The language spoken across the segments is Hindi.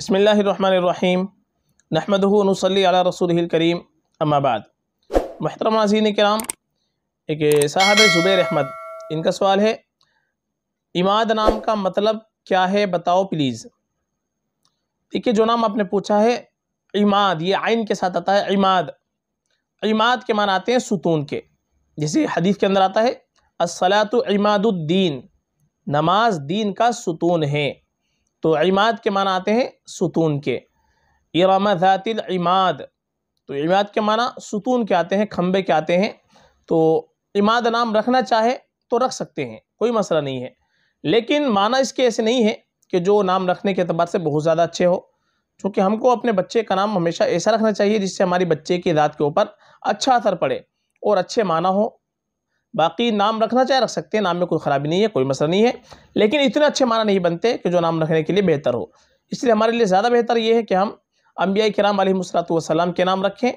बसमीम नहमदनसली अला रसूल करीम अम्माबाद महतरम नाजीन कराम एक साहब ज़ुबैर अहमद इनका सवाल है इमाद नाम का मतलब क्या है बताओ प्लीज़ देखिए जो नाम आपने पूछा है इमाद ये आइन के साथ आता है इमाद इमाद के मान आते हैं सुतून के जैसे हदीस के अंदर आता है असलात इमादुद्दीन नमाज दीन का सुतून है तो इमाद के माना आते हैं सुतून के इरामा ज़ातिल इमाद तो इमाद के माना सुतून के आते हैं खम्बे के आते हैं तो इमाद नाम रखना चाहे तो रख सकते हैं कोई मसला नहीं है लेकिन माना इसके ऐसे नहीं है कि जो नाम रखने के अतबार से बहुत ज़्यादा अच्छे हो चूँकि हमको अपने बच्चे का नाम हमेशा ऐसा रखना चाहिए जिससे हमारी बच्चे की ज़ात के ऊपर अच्छा असर पड़े और अच्छे माना हो बाकी नाम रखना चाहे रख सकते हैं नाम में कोई ख़राबी नहीं है कोई मसला नहीं है लेकिन इतने अच्छे माना नहीं बनते कि जो नाम रखने के लिए बेहतर हो इसलिए हमारे लिए ज़्यादा बेहतर ये है कि हम अम्बिया कराम वसलाम के नाम रखें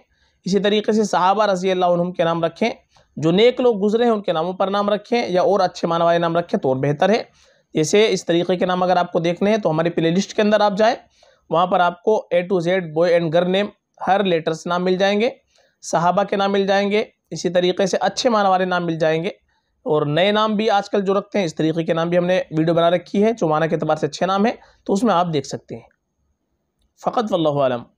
इसी तरीके से सहाबा रजी अल्लाह के नाम रखें जो नेक लोग गुजरे हैं उनके नामों पर नाम रखें या और अच्छे माना वाले नाम रखें तो और बेहतर है जैसे इस तरीके के नाम अगर आपको देखने हैं तो हमारी प्ले लिस्ट के अंदर आप जाएँ वहाँ पर आपको A to Z boy and girl name हर लेटर से नाम मिल जाएंगे सहाबा के नाम मिल जाएंगे इसी तरीके से अच्छे मान वाले नाम मिल जाएंगे और नए नाम भी आजकल जो रखते हैं इस तरीके के नाम भी हमने वीडियो बना रखी है जो माना के अतबार से अच्छे नाम है तो उसमें आप देख सकते हैं फ़कत वल्लम